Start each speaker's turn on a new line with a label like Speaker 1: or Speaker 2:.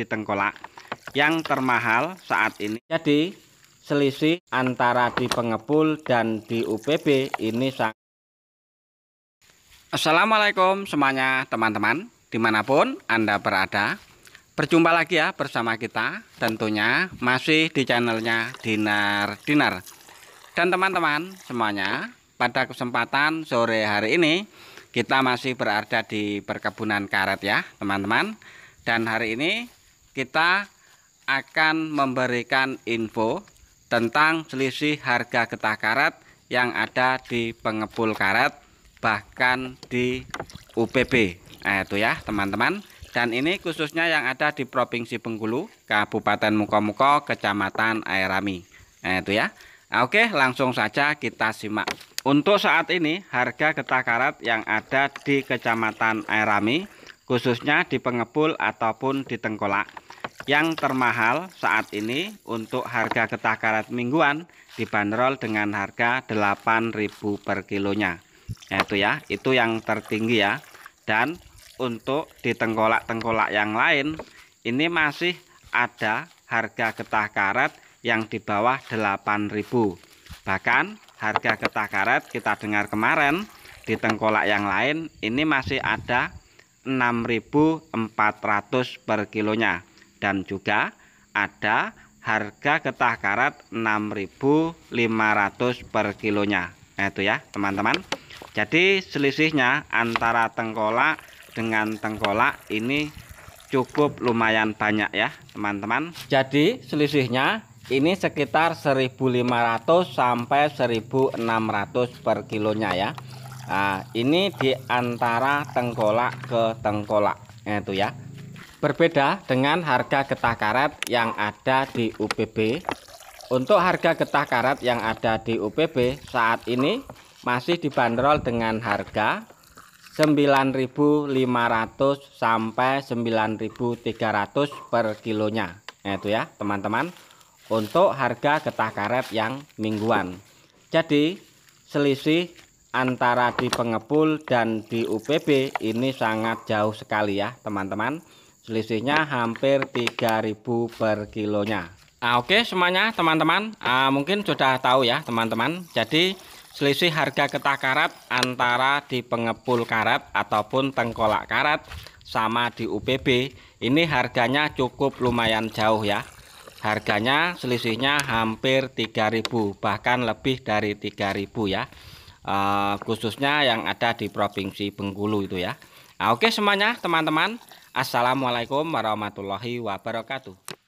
Speaker 1: di tengkolak yang termahal saat ini. Jadi selisih antara di pengepul dan di UPB ini sangat. Assalamualaikum semuanya teman-teman dimanapun Anda berada. Berjumpa lagi ya bersama kita tentunya masih di channelnya Dinar Dinar. Dan teman-teman semuanya pada kesempatan sore hari ini kita masih berada di perkebunan karet ya teman-teman. Dan hari ini kita akan memberikan info tentang selisih harga getah karat yang ada di pengepul karat bahkan di UPB nah, itu ya teman-teman dan ini khususnya yang ada di Provinsi Bengkulu, Kabupaten Mukomuko, Kecamatan Airami. Nah, itu ya. oke, langsung saja kita simak. Untuk saat ini, harga getah karat yang ada di Kecamatan Airami, khususnya di Pengepul ataupun di Tengkolak, yang termahal saat ini untuk harga getah karet mingguan dibanderol dengan harga 8.000 per kilonya. Nah, itu ya, itu yang tertinggi ya. Dan untuk di tengkolak-tengkolak yang lain ini masih ada harga getah karet yang di bawah 8.000. Bahkan harga getah karet kita dengar kemarin di tengkolak yang lain ini masih ada 6.400 per kilonya dan juga ada harga getah karat 6.500 per kilonya nah, itu ya teman-teman jadi selisihnya antara tengkolak dengan tengkolak ini cukup lumayan banyak ya teman-teman jadi selisihnya ini sekitar 1.500 sampai 1.600 per kilonya ya nah, ini diantara antara tengkolak ke tengkolak nah, itu ya Berbeda dengan harga getah karet yang ada di UPB. Untuk harga getah karet yang ada di UPB saat ini masih dibanderol dengan harga 9.500 sampai 9.300 per kilonya. Nah, itu ya, teman-teman. Untuk harga getah karet yang mingguan. Jadi, selisih antara di pengepul dan di UPB ini sangat jauh sekali ya, teman-teman selisihnya hampir 3000 per kilonya nah, oke okay, semuanya teman-teman uh, mungkin sudah tahu ya teman-teman jadi selisih harga ketah karat antara di pengepul karat ataupun tengkolak karat sama di UPB ini harganya cukup lumayan jauh ya harganya selisihnya hampir 3000 bahkan lebih dari 3000 ya uh, khususnya yang ada di provinsi Bengkulu itu ya Nah, oke semuanya teman-teman. Assalamualaikum warahmatullahi wabarakatuh.